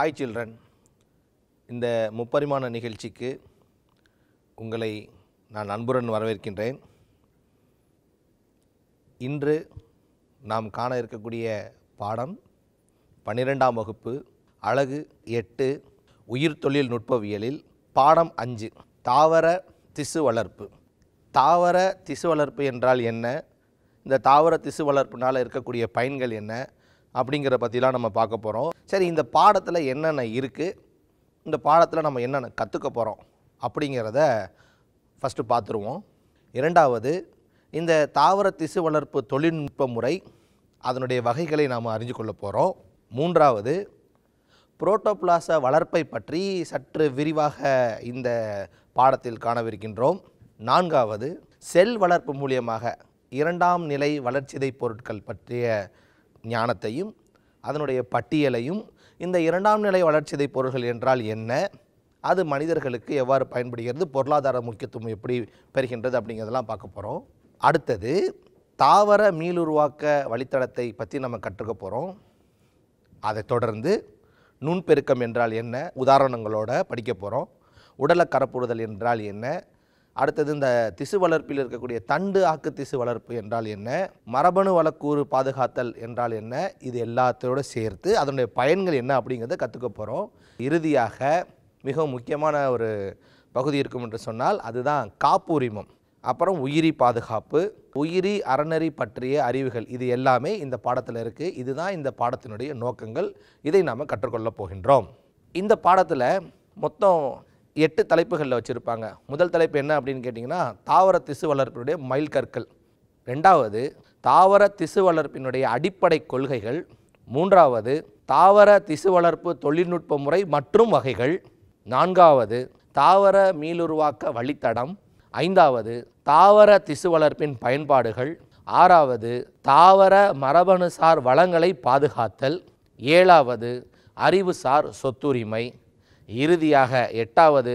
hi children இந்த முப்பரிமாண நிகழ்ச்சிக்கு உங்களை நான் அன்புடன் வரவேற்கின்றேன் இன்று நாம் காண இருக்கக்கூடிய பாடம் பன்னிரெண்டாம் வகுப்பு அழகு எட்டு உயிர் தொழில் நுட்பவியலில் பாடம் அஞ்சு தாவர திசு வளர்ப்பு தாவர திசு வளர்ப்பு என்றால் என்ன இந்த தாவர திசு வளர்ப்புனால் இருக்கக்கூடிய பயன்கள் என்ன அப்படிங்கிற பற்றிலாம் நம்ம பார்க்க போகிறோம் சரி இந்த பாடத்தில் என்னென்ன இருக்குது இந்த பாடத்தில் நம்ம என்னென்ன கற்றுக்க போகிறோம் அப்படிங்கிறத ஃபஸ்ட்டு பார்த்துருவோம் இரண்டாவது இந்த தாவர திசு வளர்ப்பு தொழில்நுட்ப முறை அதனுடைய வகைகளை நாம் அறிஞ்சு கொள்ள போகிறோம் மூன்றாவது புரோட்டோப்ளாச வளர்ப்பை பற்றி சற்று விரிவாக இந்த பாடத்தில் காணவிருக்கின்றோம் நான்காவது செல் வளர்ப்பு மூலியமாக இரண்டாம் நிலை வளர்ச்சிதை பொருட்கள் பற்றிய ஞானத்தையும் அதனுடைய பட்டியலையும் இந்த இரண்டாம் நிலை வளர்ச்சிதை பொருள்கள் என்றால் என்ன அது மனிதர்களுக்கு எவ்வாறு பயன்படுகிறது பொருளாதார முக்கியத்துவம் எப்படி பெறுகின்றது அப்படிங்கிறதெல்லாம் பார்க்க போகிறோம் அடுத்தது தாவர மீளுருவாக்க வழித்தடத்தை பற்றி நம்ம கற்றுக்க போகிறோம் அதை தொடர்ந்து நுண்பெருக்கம் என்றால் என்ன உதாரணங்களோட படிக்க போகிறோம் உடலை கரப்புறுதல் என்றால் என்ன அடுத்தது இந்த திசு வளர்ப்பில் இருக்கக்கூடிய தண்டு ஆக்கு திசு வளர்ப்பு என்றால் என்ன மரபணு வளக்கூறு பாதுகாத்தல் என்றால் என்ன இது எல்லாத்தோட சேர்த்து அதனுடைய பயன்கள் என்ன அப்படிங்கிறத கற்றுக்க போகிறோம் இறுதியாக மிகவும் முக்கியமான ஒரு பகுதி இருக்கும் என்று சொன்னால் அதுதான் காப்புரிமம் அப்புறம் உயிரி பாதுகாப்பு உயிரி அறநெறி பற்றிய அறிவுகள் இது எல்லாமே இந்த பாடத்தில் இருக்குது இதுதான் இந்த பாடத்தினுடைய நோக்கங்கள் இதை நாம் கற்றுக்கொள்ளப் போகின்றோம் இந்த பாடத்தில் மொத்தம் எட்டு தலைப்புகளில் வச்சுருப்பாங்க முதல் தலைப்பு என்ன அப்படின்னு கேட்டிங்கன்னா தாவர திசு வளர்ப்பினுடைய மைல் கற்கள் ரெண்டாவது தாவர திசு வளர்ப்பினுடைய அடிப்படை கொள்கைகள் மூன்றாவது தாவர திசு வளர்ப்பு தொழில்நுட்ப முறை மற்றும் வகைகள் நான்காவது தாவர மீளுருவாக்க வழித்தடம் ஐந்தாவது தாவர திசு வளர்ப்பின் பயன்பாடுகள் ஆறாவது தாவர மரபணுசார் வளங்களை பாதுகாத்தல் ஏழாவது அறிவுசார் சொத்துரிமை இறுதியாக எட்டாவது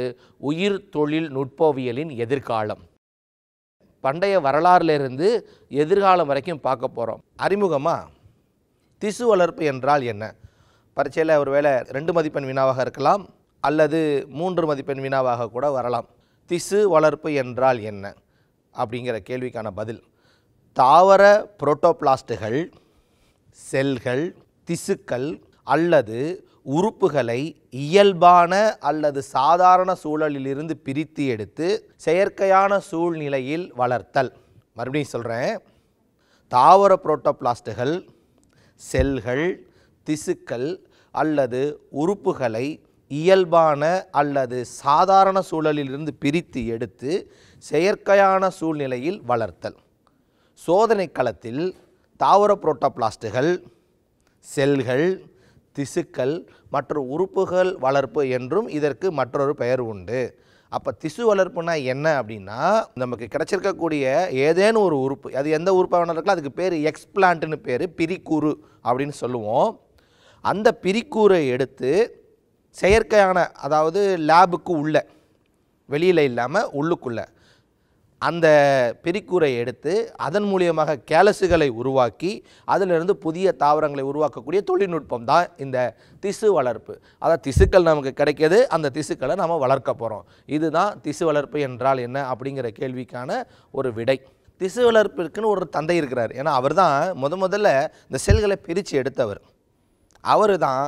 உயிர் தொழில் நுட்பவியலின் எதிர்காலம் பண்டைய வரலாறுலேருந்து எதிர்காலம் வரைக்கும் பார்க்க போகிறோம் அறிமுகமாக திசு வளர்ப்பு என்றால் என்ன பரீட்சையில் ஒரு வேளை ரெண்டு மதிப்பெண் வினாவாக இருக்கலாம் அல்லது மூன்று மதிப்பெண் வினாவாக கூட வரலாம் திசு வளர்ப்பு என்றால் என்ன அப்படிங்கிற கேள்விக்கான பதில் தாவர புரோட்டோபிளாஸ்டுகள் செல்கள் திசுக்கள் அல்லது உறுப்புகளை இயல்பான அல்லது சாதாரண சூழலிலிருந்து பிரித்து எடுத்து செயற்கையான சூழ்நிலையில் வளர்த்தல் மறுபடியும் சொல்கிறேன் தாவர புரோட்டோபிளாஸ்டுகள் செல்கள் திசுக்கள் அல்லது உறுப்புகளை இயல்பான அல்லது சாதாரண சூழலிலிருந்து பிரித்து எடுத்து செயற்கையான சூழ்நிலையில் வளர்த்தல் சோதனை களத்தில் தாவர புரோட்டோபிளாஸ்டுகள் செல்கள் திசுக்கள் மற்றும் உறுப்புகள் வளர்ப்பு என்றும் இதற்கு மற்றொரு பெயர் உண்டு அப்போ திசு வளர்ப்புனா என்ன அப்படின்னா நமக்கு கிடைச்சிருக்கக்கூடிய ஏதேனும் ஒரு உறுப்பு அது எந்த உறுப்பாக இருக்கலாம் அதுக்கு பேர் எக்ஸ்பிளான்ட்னு பேர் பிரிக்கூறு அப்படின்னு சொல்லுவோம் அந்த பிரிக்கூரை எடுத்து செயற்கையான அதாவது லேபுக்கு உள்ளே வெளியில் இல்லாமல் உள்ளுக்குள்ளே அந்த பிரிக்கூரை எடுத்து அதன் மூலியமாக கேலஸுகளை உருவாக்கி அதிலிருந்து புதிய தாவரங்களை உருவாக்கக்கூடிய தொழில்நுட்பம் தான் இந்த திசு வளர்ப்பு அதாவது திசுக்கள் நமக்கு கிடைக்கிது அந்த திசுக்களை நாம் வளர்க்க போகிறோம் இதுதான் திசு வளர்ப்பு என்றால் என்ன அப்படிங்கிற கேள்விக்கான ஒரு விடை திசு வளர்ப்பிற்குன்னு ஒரு தந்தை இருக்கிறார் ஏன்னா அவர் தான் முத முதல்ல இந்த செல்களை பிரித்து எடுத்தவர் அவர் தான்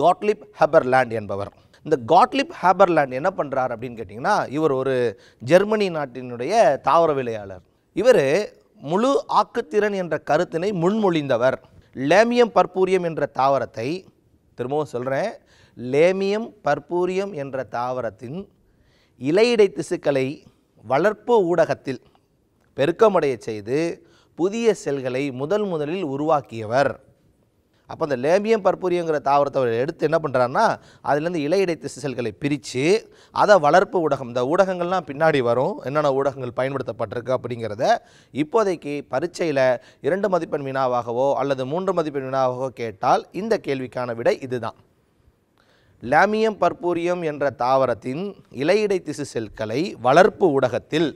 காட்லிப் ஹெபர்லேண்ட் என்பவர் இந்த காட்லிப் ஹேபர்லேண்ட் என்ன பண்ணுறார் அப்படின்னு கேட்டிங்கன்னா இவர் ஒரு ஜெர்மனி நாட்டினுடைய தாவர விளையாளர் இவர் முழு ஆக்குத்திறன் என்ற கருத்தினை முன்மொழிந்தவர் லேமியம் பர்பூரியம் என்ற தாவரத்தை திரும்பவும் சொல்கிறேன் லேமியம் பர்பூரியம் என்ற தாவரத்தின் இலையடை திசுக்களை வளர்ப்பு ஊடகத்தில் பெருக்கமடைய செய்து புதிய செல்களை முதல் முதலில் உருவாக்கியவர் அப்போ அந்த லேமியம் பர்பூரியங்கிற தாவரத்தை அவர் எடுத்து என்ன பண்ணுறாருன்னா அதுலேருந்து இலையிடைத்த சிசல்களை பிரித்து அதை வளர்ப்பு ஊடகம் இந்த ஊடகங்கள்லாம் பின்னாடி வரும் என்னென்ன ஊடகங்கள் பயன்படுத்தப்பட்டிருக்கு அப்படிங்கிறத இப்போதைக்கு பரீட்சையில் இரண்டு மதிப்பெண் வினாவாகவோ அல்லது மூன்று மதிப்பெண் வினாவாகவோ கேட்டால் இந்த கேள்விக்கான விடை இதுதான் லேமியம் பர்பூரியம் என்ற தாவரத்தின் இலையடை திசு செல்களை வளர்ப்பு ஊடகத்தில்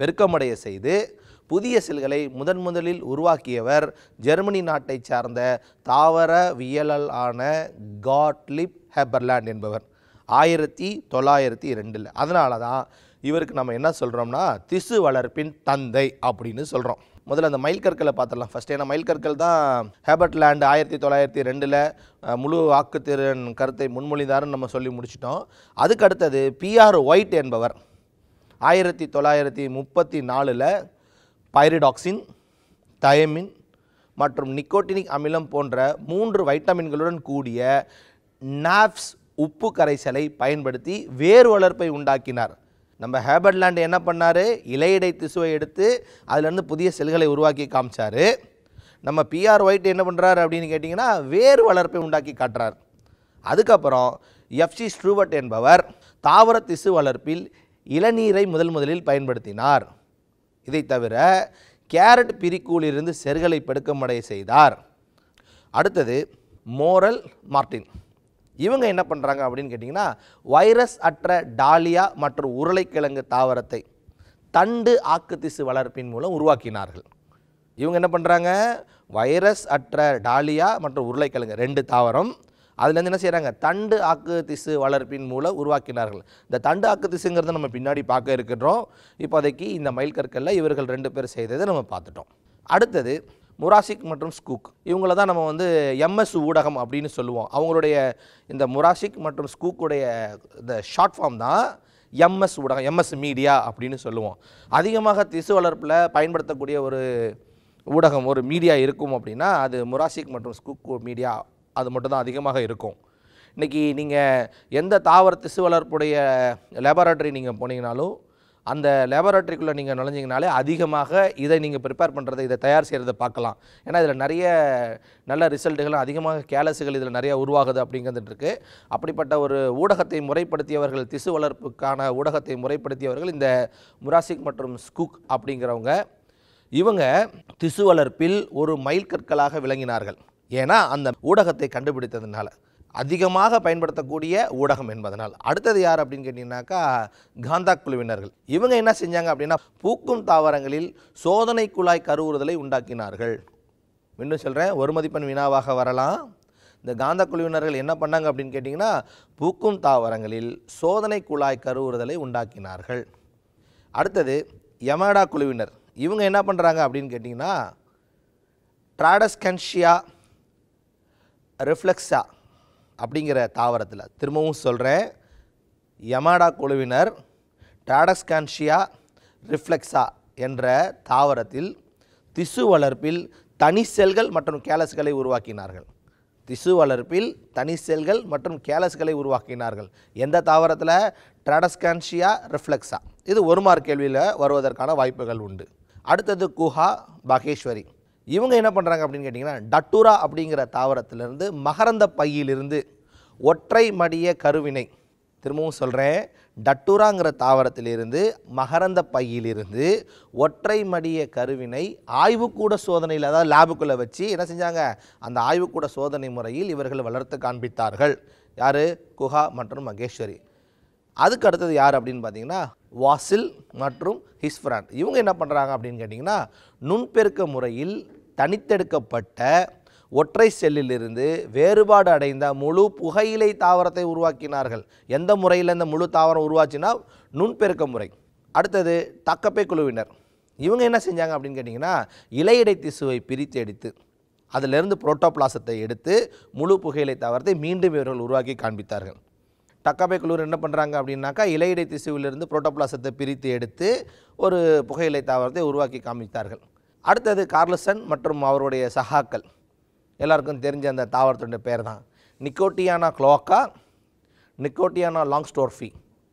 பெருக்கமடைய செய்து புதிய செல்களை முதன் முதலில் உருவாக்கியவர் ஜெர்மனி நாட்டை சார்ந்த தாவரவியலான காட்லிப் ஹெபர்லாண்ட் என்பவர் ஆயிரத்தி தொள்ளாயிரத்தி ரெண்டில் அதனால தான் இவருக்கு நம்ம என்ன சொல்கிறோம்னா திசு வளர்ப்பின் தந்தை அப்படின்னு சொல்கிறோம் முதல்ல அந்த மைல் கற்களை பார்த்துடலாம் ஃபஸ்ட் ஏன்னா மைல் கற்கள் தான் ஹேபர்ட்லேண்டு ஆயிரத்தி தொள்ளாயிரத்தி ரெண்டில் முழு வாக்குத்திறன் கருத்தை முன்மொழிந்தாருன்னு நம்ம சொல்லி முடிச்சிட்டோம் அதுக்கு அடுத்தது பிஆர் ஒயிட் என்பவர் ஆயிரத்தி தொள்ளாயிரத்தி முப்பத்தி நாலில் பைரிடாக்சின் தயமின் மற்றும் நிக்கோட்டினிக் அமிலம் போன்ற மூன்று வைட்டமின்களுடன் கூடிய நாப்ஸ் உப்பு கரைசலை பயன்படுத்தி வேர் வளர்ப்பை உண்டாக்கினார் நம்ம ஹேபர்ட்லாண்டு என்ன பண்ணார் இலையடை திசுவை எடுத்து அதிலேருந்து புதிய செல்களை உருவாக்கி காமிச்சார் நம்ம பிஆர் ஒயிட் என்ன பண்ணுறாரு அப்படின்னு கேட்டிங்கன்னா வேறு வளர்ப்பை உண்டாக்கி காட்டுறார் அதுக்கப்புறம் எஃப்சி ஸ்ட்ரூவட் என்பவர் தாவர திசு வளர்ப்பில் இளநீரை முதல் முதலில் பயன்படுத்தினார் இதை தவிர கேரட் பிரிக்கூலிருந்து செருகலை பெடுக்கமடைய செய்தார் அடுத்தது மோரல் மார்டின் இவங்க என்ன பண்ணுறாங்க அப்படின்னு கேட்டிங்கன்னா வைரஸ் அற்ற டாலியா மற்றும் உருளைக்கிழங்கு தாவரத்தை தண்டு திசு வளர்ப்பின் மூலம் உருவாக்கினார்கள் இவங்க என்ன பண்ணுறாங்க வைரஸ் அற்ற டாலியா மற்றும் உருளைக்கிழங்கு ரெண்டு தாவரம் அதுலேருந்து என்ன செய்கிறாங்க தண்டு ஆக்கு திசு வளர்ப்பின் மூலம் உருவாக்கினார்கள் இந்த தண்டு ஆக்கு திசுங்கிறத நம்ம பின்னாடி பார்க்க இருக்கின்றோம் இப்போதைக்கு இந்த மயில் கற்களில் இவர்கள் ரெண்டு பேர் செய்ததை நம்ம பார்த்துட்டோம் அடுத்தது முராசிக் மற்றும் ஸ்கூக் இவங்கள தான் நம்ம வந்து எம்எஸ் ஊடகம் அப்படின்னு சொல்லுவோம் அவங்களுடைய இந்த முராசிக் மற்றும் ஸ்கூக்குடைய இந்த ஷார்ட் ஃபார்ம் தான் எம்எஸ் ஊடகம் எம்எஸ் மீடியா அப்படின்னு சொல்லுவோம் அதிகமாக திசு வளர்ப்பில் பயன்படுத்தக்கூடிய ஒரு ஊடகம் ஒரு மீடியா இருக்கும் அப்படின்னா அது முராசிக் மற்றும் ஸ்கூக் மீடியா அது மட்டும்தான் அதிகமாக இருக்கும் இன்றைக்கி நீங்கள் எந்த தாவர திசு வளர்ப்புடைய லேபரட்டரி நீங்கள் போனீங்கனாலும் அந்த லேபரட்டரிக்குள்ளே நீங்கள் நுழைஞ்சிங்கனாலே அதிகமாக இதை நீங்கள் ப்ரிப்பேர் பண்ணுறதை இதை தயார் செய்கிறத பார்க்கலாம் ஏன்னா இதில் நிறைய நல்ல ரிசல்ட்டுகள் அதிகமாக கேலஸுகள் இதில் நிறைய உருவாகுது அப்படிங்கிறது அப்படிப்பட்ட ஒரு ஊடகத்தை முறைப்படுத்தியவர்கள் திசு வளர்ப்புக்கான ஊடகத்தை முறைப்படுத்தியவர்கள் இந்த முராசிக் மற்றும் ஸ்கூக் அப்படிங்கிறவங்க இவங்க திசு வளர்ப்பில் ஒரு மைல்கற்களாக விளங்கினார்கள் ஏன்னா அந்த ஊடகத்தை கண்டுபிடித்ததுனால அதிகமாக பயன்படுத்தக்கூடிய ஊடகம் என்பதனால் அடுத்தது யார் அப்படின்னு கேட்டிங்கனாக்கா காந்தா குழுவினர்கள் இவங்க என்ன செஞ்சாங்க அப்படின்னா பூக்கும் தாவரங்களில் சோதனை குழாய் கருவுறுதலை உண்டாக்கினார்கள் மீண்டும் சொல்கிறேன் ஒரு மதிப்பெண் வினாவாக வரலாம் இந்த காந்த குழுவினர்கள் என்ன பண்ணாங்க அப்படின்னு கேட்டிங்கன்னா பூக்கும் தாவரங்களில் சோதனை குழாய் கருவுறுதலை உண்டாக்கினார்கள் அடுத்தது யமடா குழுவினர் இவங்க என்ன பண்ணுறாங்க அப்படின்னு கேட்டிங்கன்னா ட்ராடஸ்கன்ஷியா ரிஃப்ளெக்ஸா அப்படிங்கிற தாவரத்தில் திரும்பவும் சொல்கிறேன் யமாடா குழுவினர் டாடஸ்கான்ஷியா ரிஃப்ளெக்ஸா என்ற தாவரத்தில் திசு வளர்ப்பில் தனி செல்கள் மற்றும் கேலஸ்களை உருவாக்கினார்கள் திசு வளர்ப்பில் தனி செல்கள் மற்றும் கேலஸ்களை உருவாக்கினார்கள் எந்த தாவரத்தில் ட்ராடஸ்கான்ஷியா ரிஃப்ளெக்ஸா இது ஒரு மார்க் கேள்வியில் வருவதற்கான வாய்ப்புகள் உண்டு அடுத்தது குஹா பாகேஸ்வரி இவங்க என்ன பண்ணுறாங்க அப்படின்னு கேட்டிங்கன்னா டட்டுரா அப்படிங்கிற தாவரத்திலிருந்து மகரந்த பையிலிருந்து ஒற்றை மடிய கருவினை திரும்பவும் சொல்கிறேன் டட்டுராங்கிற தாவரத்திலிருந்து மகரந்த பையிலிருந்து ஒற்றை மடிய கருவினை ஆய்வுக்கூட சோதனையில் அதாவது லேபுக்குள்ளே வச்சு என்ன செஞ்சாங்க அந்த ஆய்வுக்கூட சோதனை முறையில் இவர்கள் வளர்த்து காண்பித்தார்கள் யார் குஹா மற்றும் மகேஸ்வரி அதுக்கு அடுத்தது யார் அப்படின்னு பார்த்தீங்கன்னா வாசில் மற்றும் ஹிஸ்ஃப்ரான் இவங்க என்ன பண்ணுறாங்க அப்படின்னு கேட்டிங்கன்னா நுண்பெருக்க முறையில் தனித்தெடுக்கப்பட்ட ஒற்றை செல்லிலிருந்து வேறுபாடு அடைந்த முழு புகையிலை தாவரத்தை உருவாக்கினார்கள் எந்த முறையில் இந்த முழு தாவரம் உருவாச்சுன்னா நுண்பெருக்க முறை அடுத்தது தக்கப்பை குழுவினர் இவங்க என்ன செஞ்சாங்க அப்படின்னு கேட்டிங்கன்னா இலையடை திசுவை பிரித்து எடுத்து அதிலிருந்து புரோட்டோபிளாசத்தை எடுத்து முழு புகையிலை தாவரத்தை மீண்டும் இவர்கள் உருவாக்கி காண்பித்தார்கள் டக்காபை குழுவர் என்ன பண்ணுறாங்க அப்படின்னாக்கா இலையிடை திசுவிலிருந்து புரோட்டோபிளாசத்தை பிரித்து எடுத்து ஒரு புகையிலை தாவரத்தை உருவாக்கி காமித்தார்கள் அடுத்தது கார்லசன் மற்றும் அவருடைய சகாக்கள் எல்லாருக்கும் தெரிஞ்ச அந்த தாவரத்துடைய பேர் தான் நிக்கோட்டியானா குளோக்கா நிக்கோட்டியானா லாங் ஸ்டோர்ஃபி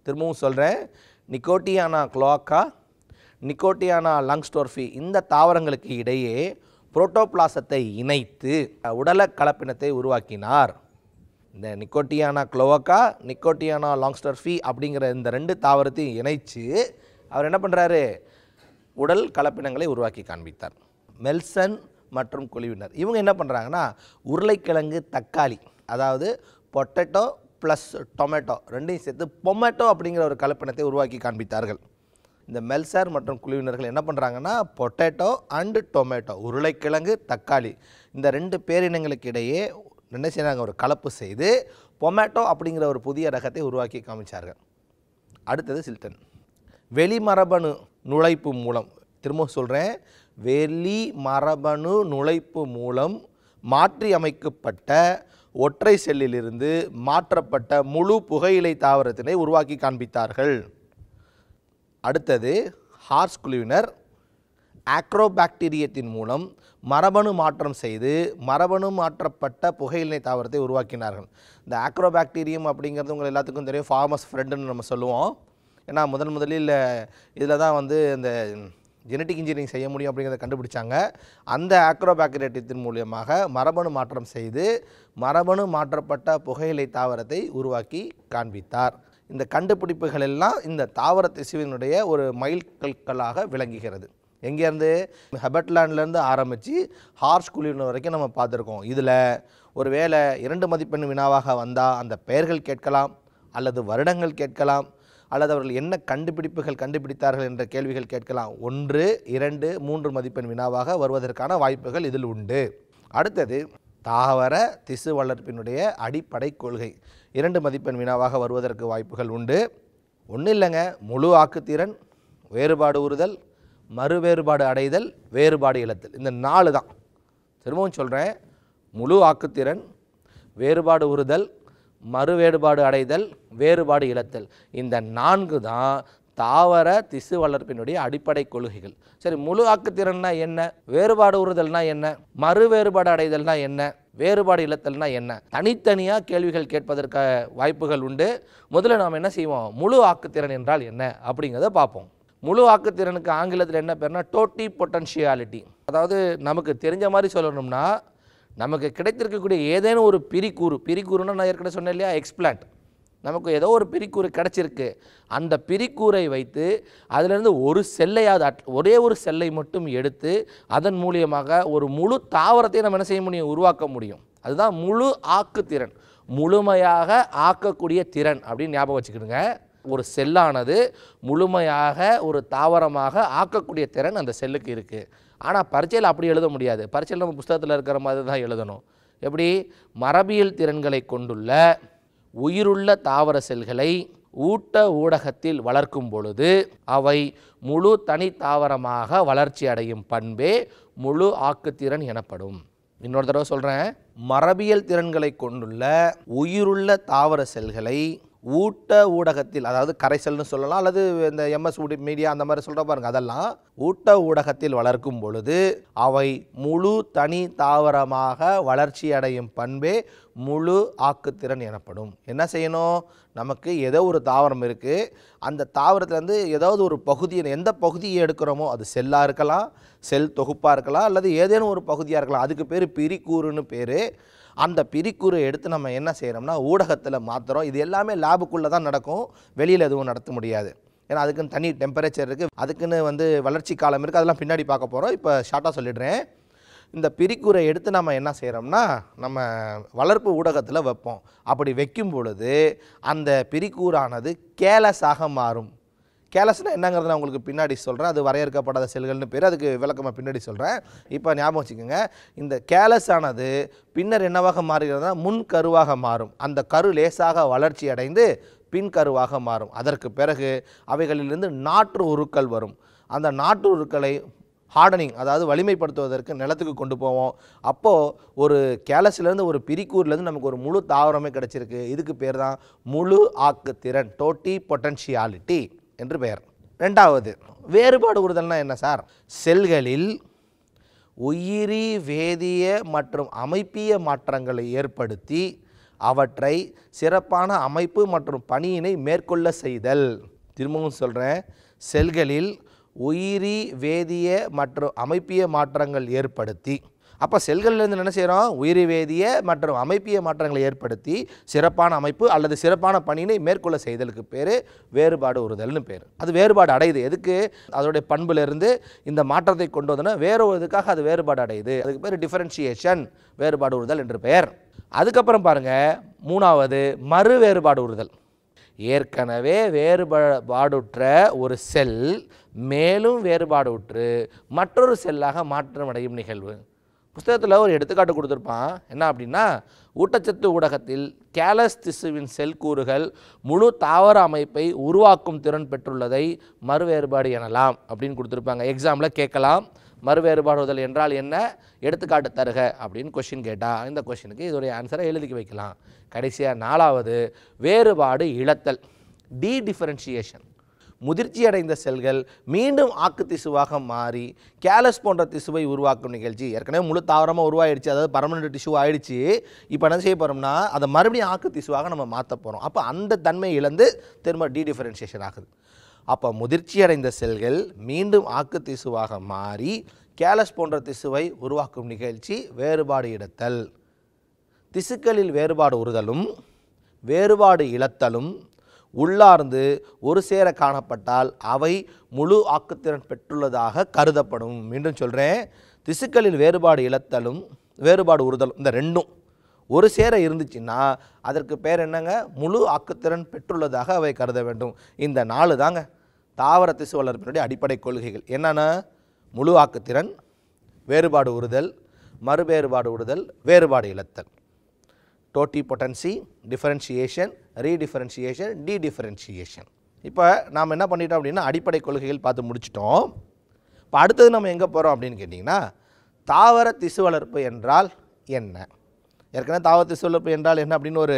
திரும்பவும் சொல்கிறேன் நிக்கோட்டியானா குளோக்கா நிக்கோட்டியானா லங் ஸ்டோர்ஃபி இந்த தாவரங்களுக்கு இடையே புரோட்டோப்ளாசத்தை இணைத்து உடல கலப்பினத்தை உருவாக்கினார் இந்த நிக்கோட்டியானா குளோவக்கா நிக்கோட்டியானா லாங்ஸ்டர்ஃபி அப்படிங்கிற இந்த ரெண்டு தாவரத்தையும் இணைச்சு அவர் என்ன பண்ணுறாரு உடல் கலப்பினங்களை உருவாக்கி காண்பித்தார் மெல்சன் மற்றும் குழுவினர் இவங்க என்ன பண்ணுறாங்கன்னா உருளைக்கிழங்கு தக்காளி அதாவது பொட்டேட்டோ ப்ளஸ் டொமேட்டோ ரெண்டையும் சேர்த்து பொமேட்டோ அப்படிங்கிற ஒரு கலப்பினத்தை உருவாக்கி காண்பித்தார்கள் இந்த மெல்சார் மற்றும் குழுவினர்கள் என்ன பண்ணுறாங்கன்னா பொட்டேட்டோ அண்டு டொமேட்டோ உருளைக்கிழங்கு தக்காளி இந்த ரெண்டு பேரினங்களுக்கு இடையே என்ன செய்கிறாங்க ஒரு கலப்பு செய்து பொமேட்டோ அப்படிங்கிற ஒரு புதிய ரகத்தை உருவாக்கி காமிச்சார்கள் அடுத்தது சில்டன் வெளிமரபணு நுழைப்பு மூலம் திரும்ப சொல்கிறேன் வெளி மரபணு நுழைப்பு மூலம் மாற்றி அமைக்கப்பட்ட ஒற்றை செல்லிலிருந்து மாற்றப்பட்ட முழு புகையிலை தாவரத்தினை உருவாக்கி காண்பித்தார்கள் அடுத்தது ஹார்ஸ் குழுவினர் ஆக்ரோபாக்டீரியத்தின் மூலம் மரபணு மாற்றம் செய்து மரபணு மாற்றப்பட்ட புகையிலை தாவரத்தை உருவாக்கினார்கள் இந்த ஆக்ரோபாக்டீரியம் அப்படிங்கிறது உங்கள் எல்லாத்துக்கும் தெரியும் ஃபார்மஸ் ஃப்ரெண்டுன்னு நம்ம சொல்லுவோம் ஏன்னா முதன் முதலில் இதில் தான் வந்து இந்த ஜெனட்டிக் இன்ஜினியரிங் செய்ய முடியும் அப்படிங்கிறத கண்டுபிடிச்சாங்க அந்த ஆக்ரோபாக்டீரியத்தின் மூலியமாக மரபணு மாற்றம் செய்து மரபணு மாற்றப்பட்ட புகையிலை தாவரத்தை உருவாக்கி காண்பித்தார் இந்த கண்டுபிடிப்புகள் எல்லாம் இந்த தாவர திசுவினுடைய ஒரு மைல்கற்களாக விளங்குகிறது எங்கேருந்து ஹெபட்லேண்ட்லேருந்து ஆரம்பித்து ஹார்ஸ் குளிர்ன வரைக்கும் நம்ம பார்த்துருக்கோம் இதில் ஒரு வேளை இரண்டு மதிப்பெண் வினாவாக வந்தால் அந்த பெயர்கள் கேட்கலாம் அல்லது வருடங்கள் கேட்கலாம் அல்லது அவர்கள் என்ன கண்டுபிடிப்புகள் கண்டுபிடித்தார்கள் என்ற கேள்விகள் கேட்கலாம் ஒன்று இரண்டு மூன்று மதிப்பெண் வினாவாக வருவதற்கான வாய்ப்புகள் இதில் உண்டு அடுத்தது தாவர திசு வளர்ப்பினுடைய அடிப்படை கொள்கை இரண்டு மதிப்பெண் வினாவாக வருவதற்கு வாய்ப்புகள் உண்டு ஒன்றும் இல்லைங்க முழு ஆக்குத்திறன் வேறுபாடு உறுதல் மறு வேறுபாடு அடைதல் வேறுபாடு இழத்தல் இந்த நாலு தான் திரும்பவும் சொல்கிறேன் முழு ஆக்குத்திறன் வேறுபாடு உறுதல் மறுவேறுபாடு அடைதல் வேறுபாடு இழத்தல் இந்த நான்கு தான் தாவர திசு வளர்ப்பினுடைய அடிப்படை கொள்கைகள் சரி முழு ஆக்குத்திறன்னா என்ன வேறுபாடு உறுதல்னா என்ன மறு வேறுபாடு அடைதல்னா என்ன வேறுபாடு இழத்தல்னா என்ன தனித்தனியாக கேள்விகள் கேட்பதற்கு வாய்ப்புகள் உண்டு முதல்ல நாம் என்ன செய்வோம் முழு ஆக்குத்திறன் என்றால் என்ன அப்படிங்கிறத பார்ப்போம் முழு ஆக்குத்திறனுக்கு ஆங்கிலத்தில் என்ன பேர்னா டோட்டி பொட்டன்ஷியாலிட்டி அதாவது நமக்கு தெரிஞ்ச மாதிரி சொல்லணும்னா நமக்கு கிடைத்திருக்கக்கூடிய ஏதேனும் ஒரு பிரிக்கூறு பிரிக்கூறுனா நான் ஏற்கனவே சொன்னேன் இல்லையா எக்ஸ்பிளான்ட் நமக்கு ஏதோ ஒரு பிரிக்கூறு கிடச்சிருக்கு அந்த பிரிக்கூரை வைத்து அதிலிருந்து ஒரு செல்லையாவது ஒரே ஒரு செல்லை மட்டும் எடுத்து அதன் மூலியமாக ஒரு முழு தாவரத்தை நம்ம என்ன செய்ய முடியும் உருவாக்க முடியும் அதுதான் முழு ஆக்குத்திறன் முழுமையாக ஆக்கக்கூடிய திறன் அப்படின்னு ஞாபகம் வச்சுக்கிடுங்க ஒரு செல்லானது முழுமையாக ஒரு தாவரமாக ஆக்கக்கூடிய திறன் அந்த செல்லுக்கு இருக்குது ஆனால் பரீட்சையில் அப்படி எழுத முடியாது பரீட்சையில் நம்ம புஸ்தகத்தில் இருக்கிற மாதிரி தான் எழுதணும் எப்படி மரபியல் திறன்களை கொண்டுள்ள உயிருள்ள தாவர செல்களை ஊட்ட ஊடகத்தில் வளர்க்கும் பொழுது அவை முழு தனி தாவரமாக வளர்ச்சி அடையும் பண்பே முழு ஆக்குத்திறன் எனப்படும் இன்னொரு தடவை சொல்கிறேன் மரபியல் திறன்களை கொண்டுள்ள உயிருள்ள தாவர செல்களை ஊட்ட ஊடகத்தில் அதாவது கரைசல்னு சொல்லலாம் அல்லது இந்த எம்எஸ் மீடியா அந்த மாதிரி சொல்கிற பாருங்க அதெல்லாம் ஊட்ட ஊடகத்தில் வளர்க்கும் பொழுது அவை முழு தனி தாவரமாக வளர்ச்சி அடையும் பண்பே முழு ஆக்குத்திறன் எனப்படும் என்ன செய்யணும் நமக்கு ஏதோ ஒரு தாவரம் இருக்குது அந்த தாவரத்துலேருந்து ஏதாவது ஒரு பகுதியை எந்த பகுதியை எடுக்கிறோமோ அது செல்லாக இருக்கலாம் செல் தொகுப்பாக இருக்கலாம் அல்லது ஏதேனும் ஒரு பகுதியாக இருக்கலாம் அதுக்கு பேர் பிரிக்கூறுன்னு பேர் அந்த பிரிக்கூறு எடுத்து நம்ம என்ன செய்கிறோம்னா ஊடகத்தில் மாத்திரம் இது எல்லாமே லேபுக்குள்ளே தான் நடக்கும் வெளியில் எதுவும் நடத்த முடியாது ஏன்னா அதுக்குன்னு தனி டெம்பரேச்சர் இருக்குது அதுக்குன்னு வந்து வளர்ச்சி காலம் இருக்குது அதெல்லாம் பின்னாடி பார்க்க போகிறோம் இப்போ ஷார்ட்டாக சொல்லிடுறேன் இந்த பிரிக்கூரை எடுத்து நம்ம என்ன செய்கிறோம்னா நம்ம வளர்ப்பு ஊடகத்தில் வைப்போம் அப்படி வைக்கும் பொழுது அந்த பிரிக்கூறானது கேலஸாக மாறும் கேலஸ்னால் என்னங்கிறத நான் உங்களுக்கு பின்னாடி சொல்கிறேன் அது வரையறுக்கப்படாத செல்கள்னு பேர் அதுக்கு விளக்கமாக பின்னாடி சொல்கிறேன் இப்போ ஞாபகம் வச்சுக்கோங்க இந்த கேலஸ் ஆனது பின்னர் என்னவாக மாறுகிறதுனா முன் கருவாக மாறும் அந்த கரு லேசாக வளர்ச்சி அடைந்து பின் கருவாக மாறும் அதற்கு பிறகு அவைகளிலிருந்து நாற்று உருக்கள் வரும் அந்த நாற்று உருக்களை ஹார்டனிங் அதாவது வலிமைப்படுத்துவதற்கு நிலத்துக்கு கொண்டு போவோம் அப்போது ஒரு கேலஸ்லேருந்து ஒரு பிரிக்கூர்லேருந்து நமக்கு ஒரு முழு தாவரமே கிடச்சிருக்கு இதுக்கு பேர் தான் முழு ஆக்கு திறன் டோட்டி பொட்டன்ஷியாலிட்டி என்று பெயர் ரெண்டாவது வேறுபாடு உறுதல்னால் என்ன சார் செல்களில் உயிரி வேதிய மற்றும் அமைப்பிய மாற்றங்களை ஏற்படுத்தி அவற்றை சிறப்பான அமைப்பு மற்றும் பணியினை மேற்கொள்ள செய்தல் திரும்பவும் சொல்கிறேன் செல்களில் உயிரி வேதிய மற்றும் அமைப்பிய மாற்றங்கள் ஏற்படுத்தி அப்போ செல்கள்லேருந்து என்ன செய்கிறோம் உயிரி வேதிய மற்றும் அமைப்பிய மாற்றங்களை ஏற்படுத்தி சிறப்பான அமைப்பு அல்லது சிறப்பான பணியினை மேற்கொள்ள செய்தலுக்கு பேர் வேறுபாடு உறுதல்னு பேர் அது வேறுபாடு அடையுது எதுக்கு அதோடைய பண்புலேருந்து இந்த மாற்றத்தை கொண்டு வந்தோன்னா வேறு இதுக்காக அது வேறுபாடு அடையுது அதுக்கு பேர் டிஃபரன்ஷியேஷன் வேறுபாடு உறுதல் என்று பெயர் அதுக்கப்புறம் பாருங்கள் மூணாவது மறு வேறுபாடு உறுதல் ஏற்கனவே வேறுபாடுற்ற ஒரு செல் மேலும் வேறுபாடுற்று மற்றொரு செல்லாக மாற்றமடையும் நிகழ்வு புஸ்தகத்தில் ஒரு எடுத்துக்காட்டு கொடுத்துருப்பான் என்ன அப்படின்னா ஊட்டச்சத்து ஊடகத்தில் கேலஸ் திசுவின் செல் கூறுகள் முழு தாவர அமைப்பை உருவாக்கும் திறன் பெற்றுள்ளதை மறுவேறுபாடு எனலாம் அப்படின்னு கொடுத்துருப்பாங்க எக்ஸாமில் கேட்கலாம் மறுவேறுபாடுதல் என்றால் என்ன எடுத்துக்காட்டு தருக அப்படின்னு கொஷின் கேட்டால் இந்த கொஷினுக்கு இதோடைய ஆன்சரை எழுதிக்கி வைக்கலாம் கடைசியாக நாலாவது வேறுபாடு இழத்தல் டி டிஃபரன்ஷியேஷன் முதிர்ச்சியடைந்த செல்கள் மீண்டும் ஆக்கு திசுவாக மாறி கேலஸ் போன்ற திசுவை உருவாக்கும் நிகழ்ச்சி ஏற்கனவே முழு தாவரமாக உருவாயிடுச்சு அதாவது பர்மனெண்ட் டிஷ்யூ ஆயிடுச்சு இப்போ என்ன செய்ய போகிறோம்னா அதை மறுபடியும் ஆக்கு திசுவாக நம்ம மாற்ற போகிறோம் அப்போ அந்த தன்மை இழந்து திரும்ப டீடிஃபரன்சியேஷன் ஆகுது அப்போ முதிர்ச்சியடைந்த செல்கள் மீண்டும் ஆக்கு திசுவாக மாறி கேலஸ் போன்ற திசுவை உருவாக்கும் நிகழ்ச்சி வேறுபாடு இடத்தல் திசுக்களில் வேறுபாடு உறுதலும் வேறுபாடு இழத்தலும் உள்ளார்ந்து ஒரு சேர காணப்பட்டால் அவை முழு ஆக்குத்திறன் பெற்றுள்ளதாக கருதப்படும் மீண்டும் சொல்கிறேன் திசுக்களின் வேறுபாடு இழத்தலும் வேறுபாடு உறுதலும் இந்த ரெண்டும் ஒரு சேர இருந்துச்சுன்னா அதற்கு பேர் என்னங்க முழு ஆக்குத்திறன் பெற்றுள்ளதாக அவை கருத வேண்டும் இந்த நாலு தாங்க தாவர திசு வளர்ப்பினுடைய அடிப்படை கொள்கைகள் என்னென்ன முழு ஆக்குத்திறன் வேறுபாடு உறுதல் மறுவேறுபாடு உறுதல் வேறுபாடு இழத்தல் டோட்டிபொட்டன்சி டிஃபரன்ஷியேஷன் ரீடிஃபரன்ஷியேஷன் டிடிஃபரன்ஷியேஷன் இப்போ நாம் என்ன பண்ணிட்டோம் அப்படின்னா அடிப்படை கொள்கைகள் பார்த்து முடிச்சிட்டோம் இப்போ அடுத்தது நம்ம எங்கே போகிறோம் அப்படின்னு கேட்டிங்கன்னா தாவர திசு வளர்ப்பு என்றால் என்ன ஏற்கனவே தாவர திசு வளர்ப்பு என்றால் என்ன அப்படின்னு ஒரு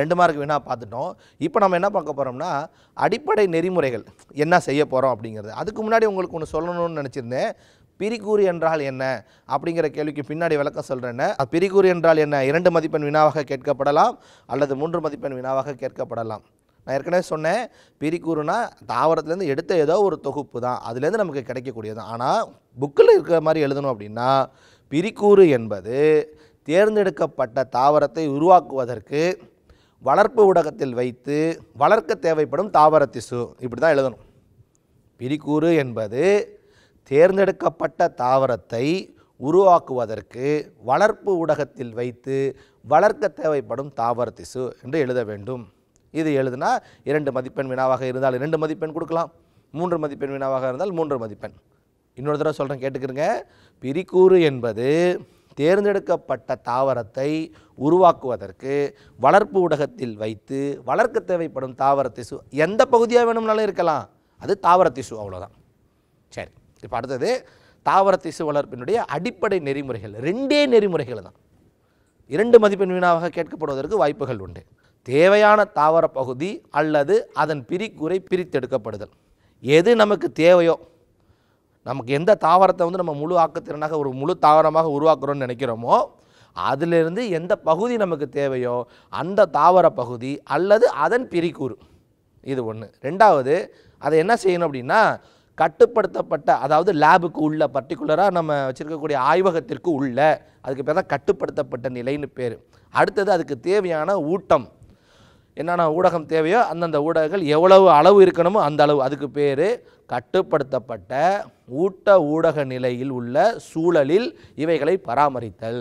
ரெண்டு மார்க் வேணால் பார்த்துட்டோம் இப்போ நம்ம என்ன பார்க்க போகிறோம்னா அடிப்படை நெறிமுறைகள் என்ன செய்ய போகிறோம் அப்படிங்கிறது அதுக்கு முன்னாடி உங்களுக்கு ஒன்று சொல்லணும்னு நினச்சிருந்தேன் பிரிகூறு என்றால் என்ன அப்படிங்கிற கேள்விக்கு பின்னாடி விளக்கம் சொல்கிறேன்னு பிரிகூறு என்றால் என்ன இரண்டு மதிப்பெண் வினாவாக கேட்கப்படலாம் அல்லது மூன்று மதிப்பெண் வினாவாக கேட்கப்படலாம் நான் ஏற்கனவே சொன்னேன் பிரிகூறுனா தாவரத்துலேருந்து எடுத்த ஏதோ ஒரு தொகுப்பு தான் அதுலேருந்து நமக்கு கிடைக்கக்கூடியது ஆனால் புக்கில் இருக்கிற மாதிரி எழுதணும் அப்படின்னா பிரிக்கூறு என்பது தேர்ந்தெடுக்கப்பட்ட தாவரத்தை உருவாக்குவதற்கு வளர்ப்பு ஊடகத்தில் வைத்து வளர்க்க தேவைப்படும் தாவர திசு இப்படி தான் எழுதணும் பிரிக்கூறு என்பது தேர்ந்தெடுக்கப்பட்ட தாவரத்தை உருவாக்குவதற்கு வளர்ப்பு ஊடகத்தில் வைத்து வளர்க்க தேவைப்படும் தாவர திசு என்று எழுத வேண்டும் இது எழுதுனா இரண்டு மதிப்பெண் வினாவாக இருந்தால் இரண்டு மதிப்பெண் கொடுக்கலாம் மூன்று மதிப்பெண் வினாவாக இருந்தால் மூன்று மதிப்பெண் இன்னொரு தடவை சொல்கிறேன் கேட்டுக்கிறேங்க பிரிக்கூறு என்பது தேர்ந்தெடுக்கப்பட்ட தாவரத்தை உருவாக்குவதற்கு வளர்ப்பு ஊடகத்தில் வைத்து வளர்க்க தேவைப்படும் தாவர திசு எந்த பகுதியாக வேணும்னாலும் இருக்கலாம் அது தாவர திசு அவ்வளோதான் சரி இப்போ அடுத்தது தாவர திசு வளர்ப்பினுடைய அடிப்படை நெறிமுறைகள் ரெண்டே நெறிமுறைகள் தான் இரண்டு மதிப்பெண் வீணாவாக கேட்கப்படுவதற்கு வாய்ப்புகள் உண்டு தேவையான தாவர பகுதி அல்லது அதன் பிரிக்குறை பிரித்தெடுக்கப்படுதல் எது நமக்கு தேவையோ நமக்கு எந்த தாவரத்தை வந்து நம்ம முழு ஆக்கத்திறனாக ஒரு முழு தாவரமாக உருவாக்குறோம்னு நினைக்கிறோமோ அதிலிருந்து எந்த பகுதி நமக்கு தேவையோ அந்த தாவர பகுதி அல்லது அதன் பிரிக்கூறு இது ஒன்று ரெண்டாவது அதை என்ன செய்யணும் அப்படின்னா கட்டுப்படுத்தப்பட்ட அதாவது லேபுக்கு உள்ள பர்டிகுலராக நம்ம வச்சுருக்கக்கூடிய ஆய்வகத்திற்கு உள்ள அதுக்கு பேர் தான் கட்டுப்படுத்தப்பட்ட நிலைன்னு பேர் அடுத்தது அதுக்கு தேவையான ஊட்டம் என்னென்ன ஊடகம் தேவையோ அந்தந்த ஊடகங்கள் எவ்வளவு அளவு இருக்கணுமோ அந்த அளவு அதுக்கு பேர் கட்டுப்படுத்தப்பட்ட ஊட்ட ஊடக நிலையில் உள்ள சூழலில் இவைகளை பராமரித்தல்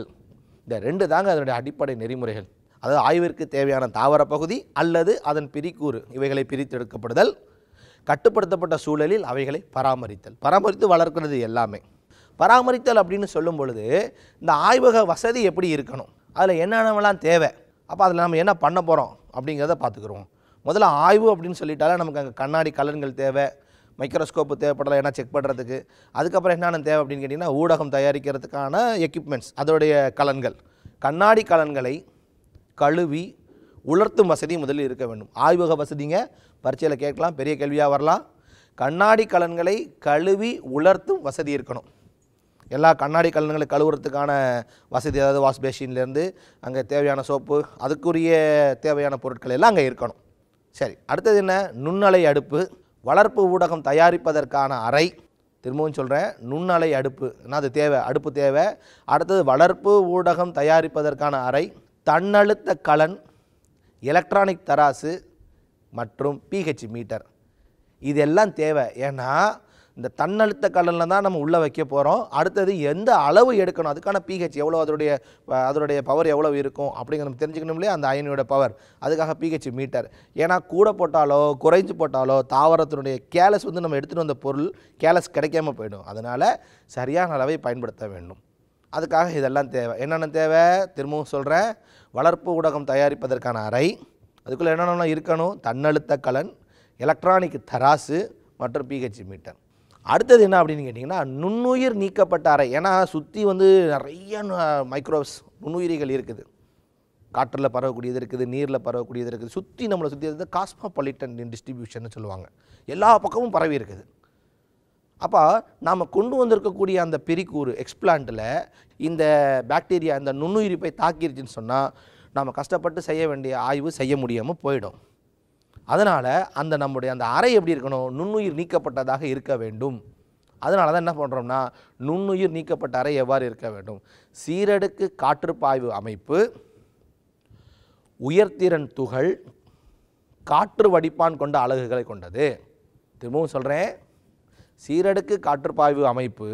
இந்த ரெண்டு தாங்க அதனுடைய அடிப்படை நெறிமுறைகள் அதாவது ஆய்விற்கு தேவையான தாவர பகுதி அல்லது அதன் பிரிக்கூறு இவைகளை பிரித்தெடுக்கப்படுதல் கட்டுப்படுத்தப்பட்ட சூழலில் அவைகளை பராமரித்தல் பராமரித்து வளர்க்கிறது எல்லாமே பராமரித்தல் அப்படின்னு சொல்லும் பொழுது இந்த ஆய்வக வசதி எப்படி இருக்கணும் அதில் என்னென்னலாம் தேவை அப்போ அதில் நம்ம என்ன பண்ண போகிறோம் அப்படிங்கிறத பார்த்துக்குறோம் முதல்ல ஆய்வு அப்படின்னு சொல்லிட்டாலே நமக்கு அங்கே கண்ணாடி கலன்கள் தேவை மைக்ரோஸ்கோப்பு தேவைப்படலாம் ஏன்னா செக் பண்ணுறதுக்கு அதுக்கப்புறம் என்னென்ன தேவை அப்படின்னு கேட்டிங்கன்னா ஊடகம் தயாரிக்கிறதுக்கான எக்யூப்மெண்ட்ஸ் அதோடைய கலன்கள் கண்ணாடி கலன்களை கழுவி உலர்த்தும் வசதி முதலில் இருக்க வேண்டும் ஆய்வக வசதிங்க பரீட்சையில் கேட்கலாம் பெரிய கேள்வியாக வரலாம் கண்ணாடி கலன்களை கழுவி உலர்த்தும் வசதி இருக்கணும் எல்லா கண்ணாடி கலன்களை கழுவுறதுக்கான வசதி அதாவது வாஷ் பேஷின்லேருந்து அங்கே தேவையான சோப்பு அதுக்குரிய தேவையான பொருட்கள் எல்லாம் அங்கே இருக்கணும் சரி அடுத்தது என்ன நுண்ணலை அடுப்பு வளர்ப்பு ஊடகம் தயாரிப்பதற்கான அறை திரும்பவும் சொல்கிறேன் நுண்ணலை அடுப்பு என்ன அது தேவை அடுப்பு தேவை அடுத்தது வளர்ப்பு ஊடகம் தயாரிப்பதற்கான அறை தன்னழுத்த கலன் எலக்ட்ரானிக் தராசு மற்றும் பிஹெச் மீட்டர் இதெல்லாம் தேவை ஏன்னா இந்த தன்னழுத்த கடலில் தான் நம்ம உள்ளே வைக்க போகிறோம் அடுத்தது எந்த அளவு எடுக்கணும் அதுக்கான பிஹெச் எவ்வளோ அதனுடைய அதனுடைய பவர் எவ்வளோ இருக்கும் அப்படிங்கிற நம்ம இல்லையா அந்த அயனியோட பவர் அதுக்காக பிஹெச் மீட்டர் ஏன்னா கூட போட்டாலோ குறைஞ்சு போட்டாலோ தாவரத்தினுடைய கேலஸ் வந்து நம்ம எடுத்துகிட்டு வந்த பொருள் கேலஸ் கிடைக்காம போயிடும் அதனால் சரியான அளவை பயன்படுத்த வேண்டும் அதுக்காக இதெல்லாம் தேவை என்னென்ன தேவை திரும்பவும் சொல்கிறேன் வளர்ப்பு ஊடகம் தயாரிப்பதற்கான அறை அதுக்குள்ளே என்னென்ன இருக்கணும் தன்னழுத்த கலன் எலக்ட்ரானிக் தராசு மற்றும் பிஹெச் மீட்டர் அடுத்தது என்ன அப்படின்னு கேட்டிங்கன்னா நுண்ணுயிர் நீக்கப்பட்ட அறை ஏன்னா சுற்றி வந்து நிறைய மைக்ரோவ்ஸ் நுண்ணுயிரிகள் இருக்குது காற்றில் பரவக்கூடியது இருக்குது நீரில் பரவக்கூடியது இருக்குது சுற்றி நம்மளை சுற்றி இருக்கிறது காஸ்மோபாலிட்டன் டிஸ்ட்ரிபியூஷன் சொல்லுவாங்க எல்லா பக்கமும் பரவி இருக்குது அப்போ நாம் கொண்டு வந்திருக்கக்கூடிய அந்த பெரிக்கூறு எக்ஸ்பிளான்ட்டில் இந்த பாக்டீரியா இந்த நுண்ணுயிரிப்பை போய் தாக்கிருச்சுன்னு சொன்னால் நாம் கஷ்டப்பட்டு செய்ய வேண்டிய ஆய்வு செய்ய முடியாமல் போயிடும் அதனால் அந்த நம்முடைய அந்த அறை எப்படி இருக்கணும் நுண்ணுயிர் நீக்கப்பட்டதாக இருக்க வேண்டும் அதனால தான் என்ன பண்ணுறோம்னா நுண்ணுயிர் நீக்கப்பட்ட அறை எவ்வாறு இருக்க வேண்டும் சீரடுக்கு காற்றுப்பாய்வு அமைப்பு உயர்திறன் துகள் காற்று வடிப்பான் கொண்ட அலகுகளை கொண்டது திரும்பவும் சொல்கிறேன் சீரடுக்கு காற்றுப்பாய்வு அமைப்பு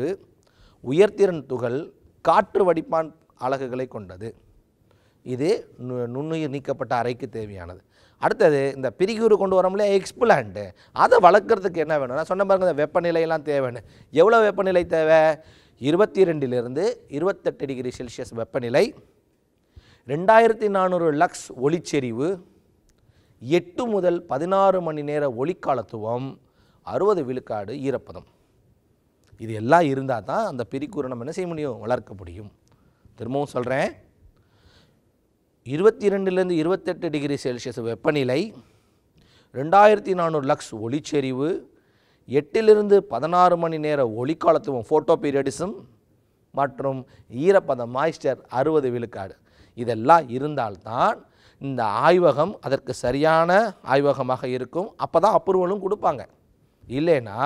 உயர்திறன் துகள் காற்று வடிப்பான் அலகுகளை கொண்டது இது நுண்ணுயிர் நீக்கப்பட்ட அறைக்கு தேவையானது அடுத்தது இந்த பிரிகூறு கொண்டு வரோம்ல எக்ஸ்பிளான்ட்டு அதை வளர்க்குறதுக்கு என்ன வேணும் நான் சொன்ன பாருங்க இந்த வெப்பநிலையெல்லாம் தேவைன்னு எவ்வளோ வெப்பநிலை தேவை இருபத்தி ரெண்டிலிருந்து இருபத்தெட்டு டிகிரி செல்சியஸ் வெப்பநிலை ரெண்டாயிரத்தி நானூறு லக்ஸ் ஒளிச்செறிவு எட்டு முதல் பதினாறு மணி நேர ஒளிக்காலத்துவம் அறுபது விழுக்காடு ஈரப்பதம் இது எல்லாம் இருந்தால் தான் அந்த பிரிக்கூரை நம்ம என்ன செய்ய முடியும் வளர்க்க முடியும் திரும்பவும் சொல்கிறேன் இருபத்தி ரெண்டுலேருந்து இருபத்தெட்டு டிகிரி செல்சியஸ் வெப்பநிலை ரெண்டாயிரத்தி நானூறு லக்ஸ் ஒளிச்செறிவு எட்டிலிருந்து பதினாறு மணி நேர ஒளிக்காலத்துவம் ஃபோட்டோ பீரியடிசம் மற்றும் ஈரப்பதம் மாய்ஸ்டர் அறுபது விழுக்காடு இதெல்லாம் இருந்தால்தான் இந்த ஆய்வகம் அதற்கு சரியான ஆய்வகமாக இருக்கும் அப்போ தான் அப்ரூவலும் கொடுப்பாங்க இல்லைன்னா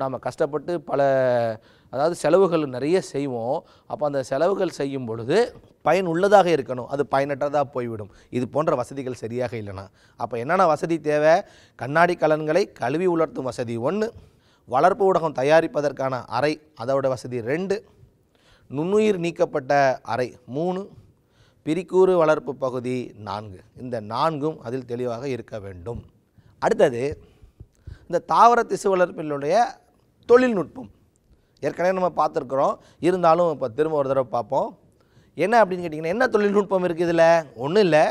நாம் கஷ்டப்பட்டு பல அதாவது செலவுகள் நிறைய செய்வோம் அப்போ அந்த செலவுகள் செய்யும் பொழுது பயன் உள்ளதாக இருக்கணும் அது பயனற்றதாக போய்விடும் இது போன்ற வசதிகள் சரியாக இல்லைனா அப்போ என்னென்ன வசதி தேவை கண்ணாடி கலன்களை கழுவி உலர்த்தும் வசதி ஒன்று வளர்ப்பு ஊடகம் தயாரிப்பதற்கான அறை அதோட வசதி ரெண்டு நுண்ணுயிர் நீக்கப்பட்ட அறை மூணு பிரிக்கூறு வளர்ப்பு பகுதி நான்கு இந்த நான்கும் அதில் தெளிவாக இருக்க வேண்டும் அடுத்தது இந்த தாவர திசு வளர்ப்பினுடைய தொழில்நுட்பம் ஏற்கனவே நம்ம பார்த்துருக்குறோம் இருந்தாலும் இப்போ திரும்ப ஒரு தடவை பார்ப்போம் என்ன அப்படின்னு கேட்டிங்கன்னா என்ன தொழில்நுட்பம் இருக்குது இதில் ஒன்றும் இல்லை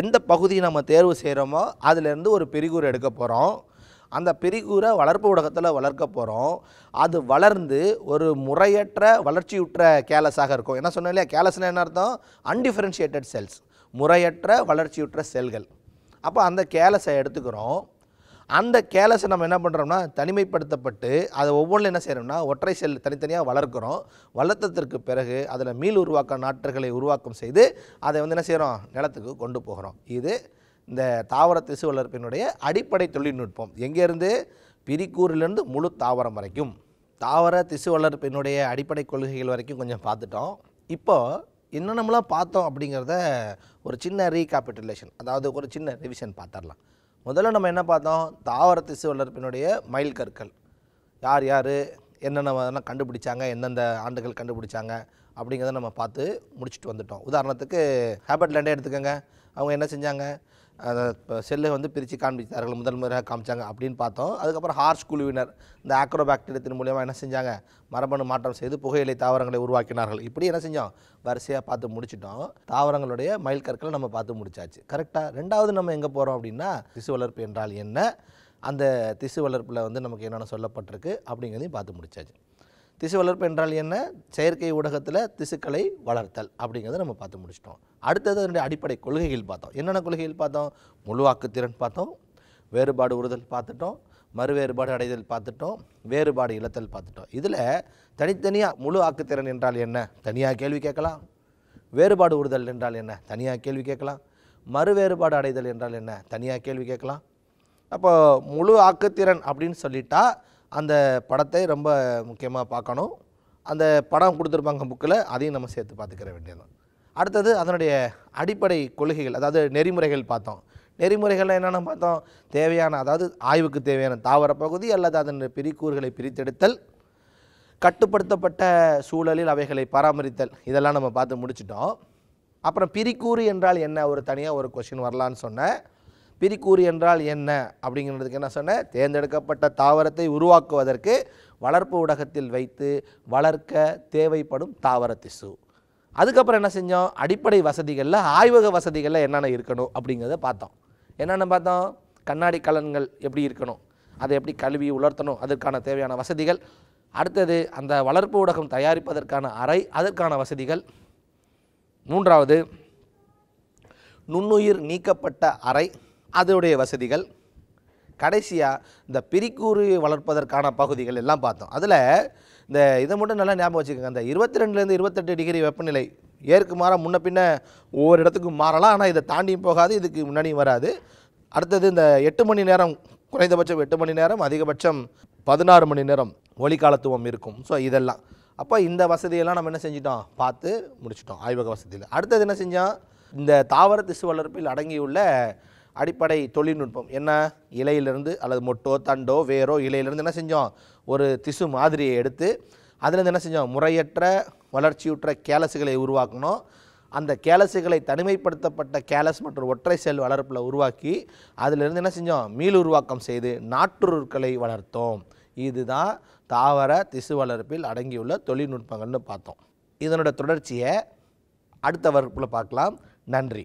எந்த பகுதியை நம்ம தேர்வு செய்கிறோமோ அதிலேருந்து ஒரு பெரிகூர் எடுக்க போகிறோம் அந்த பெரிகூரை வளர்ப்பு ஊடகத்தில் வளர்க்க போகிறோம் அது வளர்ந்து ஒரு முறையற்ற வளர்ச்சியுற்ற கேலஸாக இருக்கும் என்ன சொன்னேன் இல்லையா கேலஸ்னால் என்ன அர்த்தம் அன்டிஃபரன்ஷியேட்டட் செல்ஸ் முறையற்ற வளர்ச்சியுற்ற செல்கள் அப்போ அந்த கேலஸை எடுத்துக்கிறோம் அந்த கேலஸை நம்ம என்ன பண்ணுறோம்னா தனிமைப்படுத்தப்பட்டு அதை ஒவ்வொன்றும் என்ன செய்கிறோம்னா ஒற்றை செல் தனித்தனியாக வளர்க்குறோம் வளர்த்ததற்கு பிறகு அதில் மீள் உருவாக்க நாற்றுகளை உருவாக்கம் செய்து அதை வந்து என்ன செய்கிறோம் நிலத்துக்கு கொண்டு போகிறோம் இது இந்த தாவர திசு வளர்ப்பினுடைய அடிப்படை தொழில்நுட்பம் எங்கேருந்து பிரிக்கூரிலிருந்து முழு தாவரம் வரைக்கும் தாவர திசு வளர்ப்பினுடைய அடிப்படை கொள்கைகள் வரைக்கும் கொஞ்சம் பார்த்துட்டோம் இப்போது என்னென்னமெல்லாம் பார்த்தோம் அப்படிங்கிறத ஒரு சின்ன ரீகேபிட்டுலேஷன் அதாவது ஒரு சின்ன ரிவிஷன் பார்த்துடலாம் முதல்ல நம்ம என்ன பார்த்தோம் தாவர திசு வளர்ப்பினுடைய மயில் கற்கள் யார் யார் என்னென்ன கண்டுபிடிச்சாங்க எந்தெந்த ஆண்டுகள் கண்டுபிடிச்சாங்க அப்படிங்கிறத நம்ம பார்த்து முடிச்சுட்டு வந்துட்டோம் உதாரணத்துக்கு ஹேபட் லேண்டே எடுத்துக்கோங்க அவங்க என்ன செஞ்சாங்க செல்லை வந்து பிரித்து காண்பித்தார்கள் முதல் முறையாக காமிச்சாங்க அப்படின்னு பார்த்தோம் அதுக்கப்புறம் ஹார்ஸ் குழுவினர் இந்த ஆக்ரோபாக்டீரியத்தின் மூலியமாக என்ன செஞ்சாங்க மரபணு மாற்றம் செய்து புகையிலை தாவரங்களை உருவாக்கினார்கள் இப்படி என்ன செஞ்சோம் வரிசையாக பார்த்து முடிச்சிட்டோம் தாவரங்களுடைய மயில் கற்களை நம்ம பார்த்து முடிச்சாச்சு கரெக்டாக ரெண்டாவது நம்ம எங்கே போகிறோம் அப்படின்னா திசு வளர்ப்பு என்றால் என்ன அந்த திசு வளர்ப்பில் வந்து நமக்கு என்னென்ன சொல்லப்பட்டிருக்கு அப்படிங்கிறதையும் பார்த்து முடிச்சாச்சு திசு வளர்ப்பு என்றால் என்ன செயற்கை ஊடகத்தில் திசுக்களை வளர்த்தல் அப்படிங்கிறத நம்ம பார்த்து முடிச்சிட்டோம் அடுத்தது அதனுடைய அடிப்படை கொள்கைகள் பார்த்தோம் என்னென்ன கொள்கைகள் பார்த்தோம் முழு வாக்குத்திறன் பார்த்தோம் வேறுபாடு உறுதல் பார்த்துட்டோம் மறு வேறுபாடு அடைதல் பார்த்துட்டோம் வேறுபாடு இழத்தல் பார்த்துட்டோம் இதில் தனித்தனியாக முழு ஆக்குத்திறன் என்றால் என்ன தனியாக கேள்வி கேட்கலாம் வேறுபாடு உறுதல் என்றால் என்ன தனியாக கேள்வி கேட்கலாம் மறு வேறுபாடு அடைதல் என்றால் என்ன தனியாக கேள்வி கேட்கலாம் அப்போ முழு ஆக்குத்திறன் அப்படின்னு சொல்லிட்டா அந்த படத்தை ரொம்ப முக்கியமாக பார்க்கணும் அந்த படம் கொடுத்துருப்பாங்க புக்கில் அதையும் நம்ம சேர்த்து பார்த்துக்கிற வேண்டியதான் அடுத்தது அதனுடைய அடிப்படை கொள்கைகள் அதாவது நெறிமுறைகள் பார்த்தோம் நெறிமுறைகளில் என்னென்ன பார்த்தோம் தேவையான அதாவது ஆய்வுக்கு தேவையான தாவர பகுதி அல்லது அதன் பிரிக்கூறுகளை பிரித்தெடுத்தல் கட்டுப்படுத்தப்பட்ட சூழலில் அவைகளை பராமரித்தல் இதெல்லாம் நம்ம பார்த்து முடிச்சிட்டோம் அப்புறம் பிரிக்கூறு என்றால் என்ன ஒரு தனியாக ஒரு கொஷின் வரலான்னு சொன்னேன் பிரிக்கூறு என்றால் என்ன அப்படிங்கிறதுக்கு என்ன சொன்னேன் தேர்ந்தெடுக்கப்பட்ட தாவரத்தை உருவாக்குவதற்கு வளர்ப்பு ஊடகத்தில் வைத்து வளர்க்க தேவைப்படும் தாவர திசு அதுக்கப்புறம் என்ன செஞ்சோம் அடிப்படை வசதிகளில் ஆய்வக வசதிகளில் என்னென்ன இருக்கணும் அப்படிங்கிறத பார்த்தோம் என்னென்ன பார்த்தோம் கண்ணாடி கலன்கள் எப்படி இருக்கணும் அதை எப்படி கழுவி உலர்த்தணும் அதற்கான தேவையான வசதிகள் அடுத்தது அந்த வளர்ப்பு ஊடகம் தயாரிப்பதற்கான அறை அதற்கான வசதிகள் மூன்றாவது நுண்ணுயிர் நீக்கப்பட்ட அறை அதோடைய வசதிகள் கடைசியாக இந்த பிரிக்கூறு வளர்ப்பதற்கான பகுதிகள் எல்லாம் பார்த்தோம் அதில் இந்த இதை மட்டும் நல்லா ஞாபகம் வச்சுக்கோங்க அந்த இருபத்தி ரெண்டுலேருந்து இருபத்தெட்டு டிகிரி வெப்பநிலை ஏற்கு மாற முன்ன பின்ன ஒவ்வொரு இடத்துக்கும் மாறலாம் ஆனால் இதை தாண்டியும் போகாது இதுக்கு முன்னாடியும் வராது அடுத்தது இந்த எட்டு மணி நேரம் குறைந்தபட்சம் எட்டு மணி நேரம் அதிகபட்சம் பதினாறு மணி நேரம் ஒளிக்காலத்துவம் இருக்கும் ஸோ இதெல்லாம் அப்போ இந்த வசதியெல்லாம் நம்ம என்ன செஞ்சிட்டோம் பார்த்து முடிச்சிட்டோம் ஆய்வக வசதியில் அடுத்தது என்ன செஞ்சால் இந்த தாவர திசு வளர்ப்பில் அடங்கியுள்ள அடிப்படை தொழில்நுட்பம் என்ன இலையிலிருந்து அல்லது மொட்டோ தண்டோ வேரோ இலையிலிருந்து என்ன செஞ்சோம் ஒரு திசு மாதிரியை எடுத்து அதிலிருந்து என்ன செஞ்சோம் முறையற்ற வளர்ச்சியுற்ற கேலஸுகளை உருவாக்கணும் அந்த கேலஸுகளை தனிமைப்படுத்தப்பட்ட கேலஸ் மற்றும் ஒற்றை செல் வளர்ப்பில் உருவாக்கி அதிலிருந்து என்ன செஞ்சோம் மீள் உருவாக்கம் செய்து நாற்றுருக்களை வளர்த்தோம் இதுதான் தாவர திசு வளர்ப்பில் அடங்கியுள்ள தொழில்நுட்பங்கள்னு பார்த்தோம் இதனோட தொடர்ச்சியை அடுத்த வகுப்பில் பார்க்கலாம் நன்றி